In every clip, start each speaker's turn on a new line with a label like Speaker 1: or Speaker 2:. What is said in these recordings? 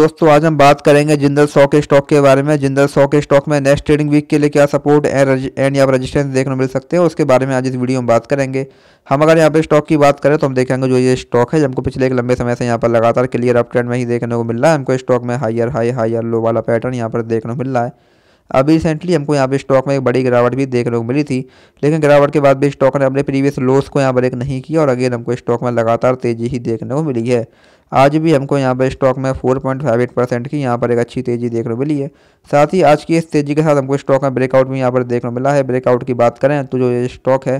Speaker 1: दोस्तों आज हम बात करेंगे जिंदल सौ के स्टॉक के बारे में जिंदल सौ के स्टॉक में नेक्स्ट ट्रेडिंग वीक के लिए क्या सपोर्ट एंड या रजिस्टेंस देखने मिल सकते हैं उसके बारे में आज इस वीडियो में बात करेंगे हम अगर यहाँ पे स्टॉक की बात करें तो हम देखेंगे जो ये स्टॉक है हमको पिछले एक लंबे समय से यहाँ पर लगातार क्लियर अप ट्रेंड में ही देखने को मिल रहा है हमको स्टॉक में हायर हाई हायर लो वाला पैटर्न यहाँ पर देखने को मिल रहा है अभी रिसेंटली हमको यहाँ पे स्टॉक में एक बड़ी गिरावट भी देखने को मिली थी लेकिन गिरावट के बाद भी स्टॉक ने अपने प्रीवियस लोस को यहाँ ब्रेक नहीं किया और अगेन हमको स्टॉक में लगातार तेजी ही देखने को मिली है आज भी हमको यहाँ पर स्टॉक में four point five eight percent की यहाँ पर एक अच्छी तेज़ी देखने को मिली है साथ ही आज की इस तेज़ी के साथ हमको स्टॉक में ब्रेकआउट भी यहाँ पर देखने को मिला है ब्रेकआउट की बात करें तो जो ये स्टॉक है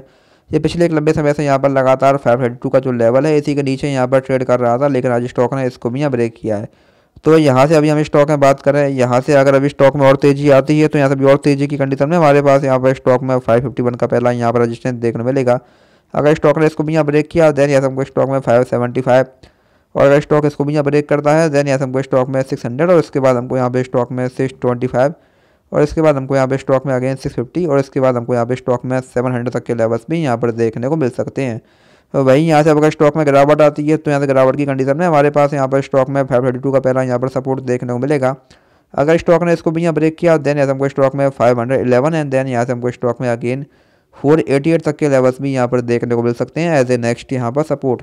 Speaker 1: ये पिछले एक लंबे समय से यहाँ पर लगातार फाइव थर्टी टू का जो लेवल है इसी के नीचे यहाँ पर ट्रेड कर रहा था लेकिन आज स्टॉक ने इसको भी यहाँ ब्रेक किया है तो यहाँ से अभी हम स्टॉक में बात करें यहाँ से अगर अभी स्टॉक में और तेज़ी आती है तो यहाँ से भी और तेज़ी की कंडीशन में हमारे पास यहाँ पर स्टॉक में फाइव फिफ्टी वन का पहला यहाँ पर रजिस्टेंस देखने मिलेगा अगर स्टॉक ने इसको भी यहाँ ब्रेक किया देन यहाँ से हमको स्टॉक में फाइव सेवेंटी फाइव और अगर स्टॉक इसको भी यहाँ ब्रेक करता है देन यहाँ से हमको स्टॉक में सिक्स हंड्रेड और उसके बाद हमको यहाँ पे स्टॉक में सिक्स ट्वेंटी फाइव और इसके बाद हमको यहाँ पे स्टॉक में अगेन सिक्स फिफ्टी और इसके बाद हमको यहाँ पे स्टॉक में सेवन हंड्रेड तक के लेवल्स भी यहाँ पर देखने को मिल सकते हैं तो वहीं यहाँ से अगर स्टॉक में गिरावट आती है तो यहाँ से गिरावट की कंडीशन में हमारे पास यहाँ पर स्टॉक में फाइव थर्टी टू का पहला यहाँ पर सपोर्ट देखने को मिलेगा अगर स्टॉक ने इसको भी यहाँ ब्रेक किया देन यहाँ से हमको स्टॉक में five hundred eleven and then यहाँ से हमको स्टॉक में अगेन फोर एटी एट तक के लेवल्स भी यहाँ पर देखने को मिल सकते हैं एज ए नेक्स्ट यहाँ पर सपोर्ट